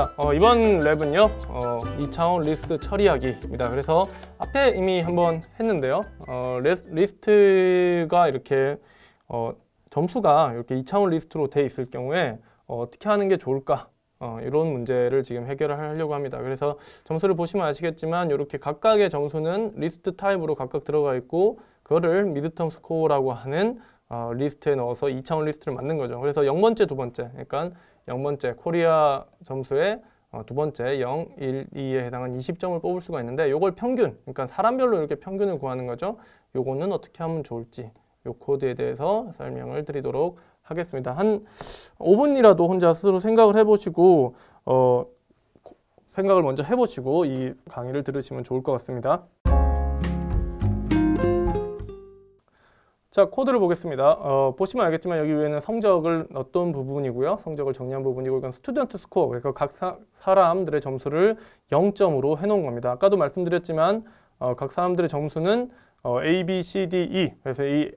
자 어, 이번 랩은요 어, 2차원 리스트 처리하기입니다 그래서 앞에 이미 한번 했는데요 어, 리스트가 이렇게 어, 점수가 이렇게 2차원 리스트로 돼 있을 경우에 어, 어떻게 하는 게 좋을까 어, 이런 문제를 지금 해결하려고 합니다. 그래서 점수를 보시면 아시겠지만 이렇게 각각의 점수는 리스트 타입으로 각각 들어가 있고 그거를 미드텀 스코어라고 하는 어, 리스트에 넣어서 2차원 리스트를 만든 거죠. 그래서 0번째, 2 번째, 그러니까 0번째 코리아 점수의 어, 두 번째 0, 1, 2에 해당한 20점을 뽑을 수가 있는데 이걸 평균, 그러니까 사람별로 이렇게 평균을 구하는 거죠. 요거는 어떻게 하면 좋을지 요 코드에 대해서 설명을 드리도록 하겠습니다. 한 5분이라도 혼자 스스로 생각을 해보시고 어, 생각을 먼저 해보시고 이 강의를 들으시면 좋을 것 같습니다. 자 코드를 보겠습니다 어, 보시면 알겠지만 여기 위에는 성적을 넣었던 부분이고요 성적을 정리한 부분이고 이건 스튜던트 스코어 그러니까 각 사, 람들의 점수를 0점으로 해놓은 겁니다 아까도 말씀드렸지만 어, 각 사람들의 점수는 어, A, B, C, D, E 그래서 이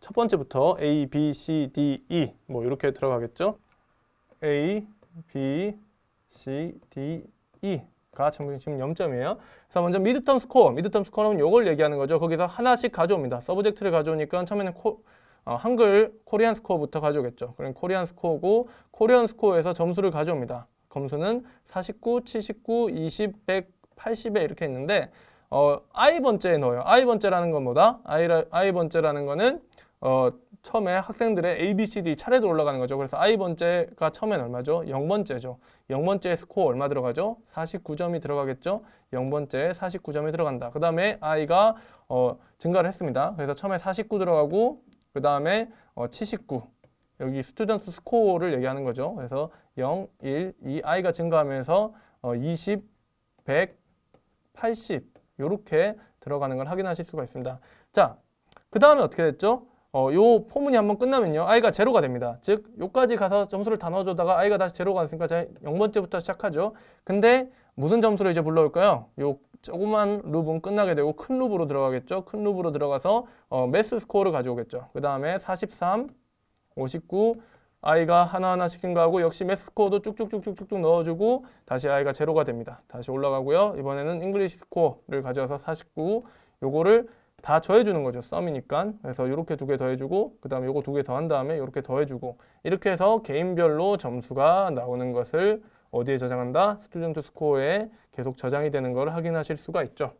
첫 번째부터 A, B, C, D, E 뭐 이렇게 들어가겠죠 A, B, C, D, E 가 지금 0점이에요. 그래서 먼저 미드텀 스코어, 미드텀 스코어는 요걸 얘기하는 거죠. 거기서 하나씩 가져옵니다. 서브젝트를 가져오니까 처음에는 코, 어, 한글 코리안 스코어부터 가져오겠죠. 그럼 코리안 스코어고 코리안 스코어에서 점수를 가져옵니다. 점수는 49, 79, 20, 100, 80에 이렇게 있는데 어, i 번째에 넣어요. i 번째라는 건 뭐다? i, i 번째라는 거는 어, 처음에 학생들의 A, B, C, D 차례도 올라가는 거죠. 그래서 I번째가 처음엔 얼마죠? 0번째죠. 0번째의 스코어 얼마 들어가죠? 49점이 들어가겠죠? 0번째에 49점이 들어간다. 그 다음에 I가 어, 증가를 했습니다. 그래서 처음에 49 들어가고 그 다음에 어, 79 여기 스튜던트 스코어를 얘기하는 거죠. 그래서 0, 1, 2, I가 증가하면서 어, 20, 100, 80 이렇게 들어가는 걸 확인하실 수가 있습니다. 자, 그 다음에 어떻게 됐죠? 어, 요 포문이 한번 끝나면요. i가 제로가 됩니다. 즉, 요까지 가서 점수를 다 넣어주다가 i가 다시 제로가 됐으니까 제가 0번째부터 시작하죠. 근데 무슨 점수를 이제 불러올까요? 요 조그만 룹은 끝나게 되고 큰 룹으로 들어가겠죠. 큰 룹으로 들어가서 어, 매스 스코어를 가져오겠죠. 그 다음에 43, 59, i가 하나하나씩 증가하고 역시 매스 스코어도 쭉쭉쭉쭉쭉 넣어주고 다시 i가 제로가 됩니다. 다시 올라가고요. 이번에는 잉글리시 스코어를 가져와서 49, 요거를 다 더해주는 거죠. 썸이니까. 그래서 이렇게 두 개 더해주고 그 다음에 요거 두 개 더한 다음에 이렇게 더해주고 이렇게 해서 개인별로 점수가 나오는 것을 어디에 저장한다? 스튜던트 스코어에 계속 저장이 되는 걸 확인하실 수가 있죠.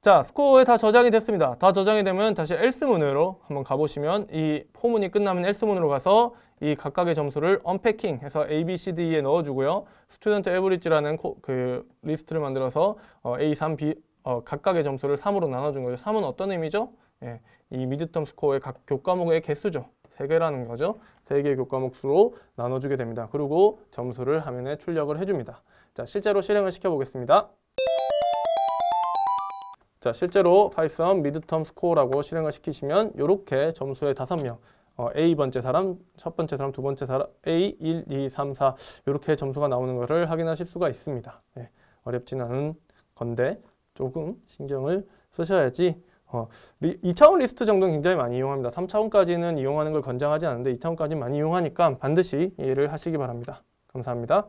자, 스코어에 다 저장이 됐습니다. 다 저장이 되면 다시 엘스문으로 한번 가보시면 이 포문이 끝나면 엘스문으로 가서 이 각각의 점수를 언패킹 해서 A, B, C, D에 넣어주고요. 스튜던트 에브리지라는그 리스트를 만들어서 어, A, 3, B, 어, 각각의 점수를 3으로 나눠준 거죠. 3은 어떤 의미죠? 예, 이 미드텀 스코어의 각 교과목의 개수죠. 3개라는 거죠. 3개의 교과목 수로 나눠주게 됩니다. 그리고 점수를 화면에 출력을 해줍니다. 자, 실제로 실행을 시켜보겠습니다. 자, 실제로 파이썬 미드텀 스코어라고 실행을 시키시면 이렇게 점수의 5명 어, A번째 사람, 첫 번째 사람, 두 번째 사람, A, 1, 2, 3, 4 이렇게 점수가 나오는 것을 확인하실 수가 있습니다. 네, 예, 어렵지는 않은 건데 조금 신경을 쓰셔야지 어, 리, 2차원 리스트 정도는 굉장히 많이 이용합니다. 3차원까지는 이용하는 걸 권장하지 않는데 2차원까지는 많이 이용하니까 반드시 이해를 하시기 바랍니다. 감사합니다.